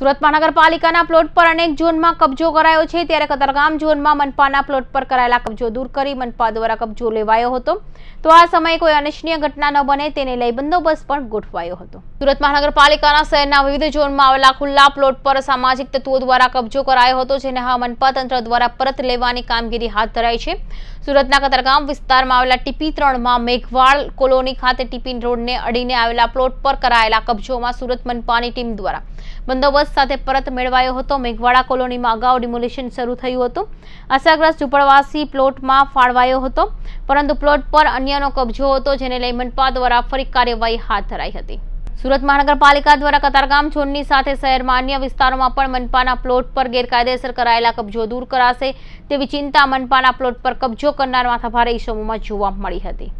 સુરત મહાનગરપાલિકાના પ્લોટ પર અનેક ઝોનમાં કબજો કરાયો છે ત્યારે કતરગામ ઝોનમાં મનપાના પ્લોટ પર કરાયેલા કબજો દૂર કરી મનપા દ્વારા કબજો લેવાયો હતો તો આ સમયે કોઈ અનિચ્છનીય ઘટના ન બને તેને લઈ બંદોબસ્ત પણ ગોઠવાયો હતો સુરત મહાનગરપાલિકાના શહેરના વિવિધ ઝોનમાં આવેલા ખુલ્લા પ્લોટ પર સામાજિક તત્વો દ્વારા કબજો કરાયો હતો જેને હવે મનપા તંત્ર દ્વારા પરત લેવાની કામગીરી હાથ ધરાઈ છે સુરતના કતરગામ વિસ્તારમાં આવેલા ટીપી ત્રણમાં મેઘવાળ કોલોની ખાતે ટીપીન રોડને અડીને આવેલા પ્લોટ પર કરાયેલા કબજોમાં સુરત મનપાની ટીમ દ્વારા બંદોબસ્ત સાથે પરત મેળવાયો હતો મેઘવાડા કોલોનીમાં અગાઉ ડિમોલિશન શરૂ થયું હતું અસરગ્રસ્ત ઝુંપડવાસી પ્લોટમાં ફાળવાયો હતો પરંતુ પ્લોટ પર અન્યનો કબજો હતો જેને લઈ મનપા દ્વારા ફરી કાર્યવાહી હાથ ધરાઈ હતી સુરત મહાનગરપાલિકા દ્વારા કતારગામ ઝોનની સાથે શહેરમાં અન્ય વિસ્તારોમાં પણ મનપાના પ્લોટ પર ગેરકાયદેસર કરાયેલા કબજો દૂર કરાશે તેવી ચિંતા મનપાના પ્લોટ પર કબજો કરનાર માથાભારે ઈસમોમાં જોવા મળી હતી